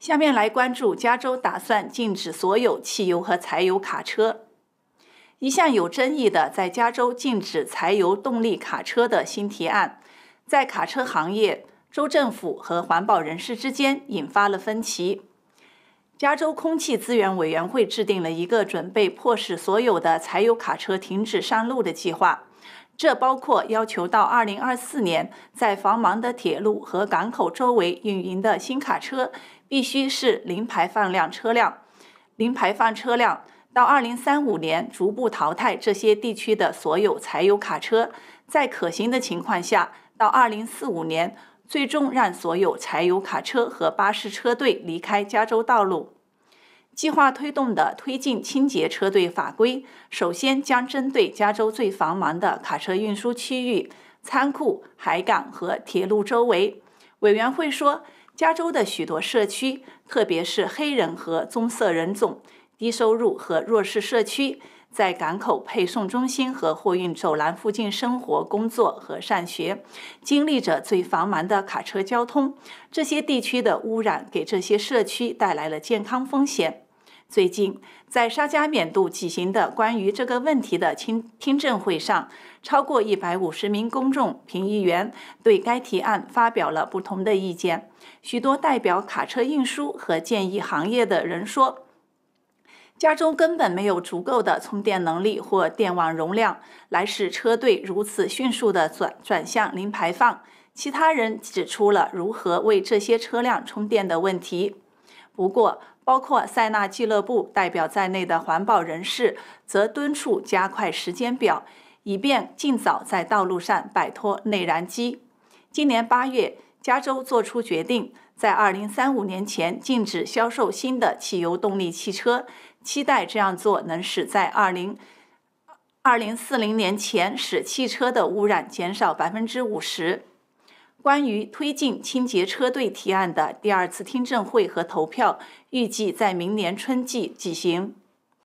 下面来关注：加州打算禁止所有汽油和柴油卡车。一项有争议的在加州禁止柴油动力卡车的新提案，在卡车行业、州政府和环保人士之间引发了分歧。加州空气资源委员会制定了一个准备迫使所有的柴油卡车停止上路的计划。这包括要求到二零二四年，在繁忙的铁路和港口周围运营的新卡车必须是零排放量车辆；零排放车辆到二零三五年逐步淘汰这些地区的所有柴油卡车，在可行的情况下，到二零四五年最终让所有柴油卡车和巴士车队离开加州道路。计划推动的推进清洁车队法规，首先将针对加州最繁忙的卡车运输区域、仓库、海港和铁路周围。委员会说，加州的许多社区，特别是黑人和棕色人种、低收入和弱势社区，在港口配送中心和货运走廊附近生活、工作和上学，经历着最繁忙的卡车交通。这些地区的污染给这些社区带来了健康风险。最近，在沙加缅度举行的关于这个问题的听听证会上，超过一百五十名公众评议员对该提案发表了不同的意见。许多代表卡车运输和建议行业的人说，加州根本没有足够的充电能力或电网容量来使车队如此迅速的转转向零排放。其他人指出了如何为这些车辆充电的问题。不过，包括塞纳俱乐部代表在内的环保人士则敦促加快时间表，以便尽早在道路上摆脱内燃机。今年八月，加州作出决定，在2035年前禁止销售新的汽油动力汽车，期待这样做能使在202040年前使汽车的污染减少百分之五十。关于推进清洁车队提案的第二次听证会和投票，预计在明年春季举行。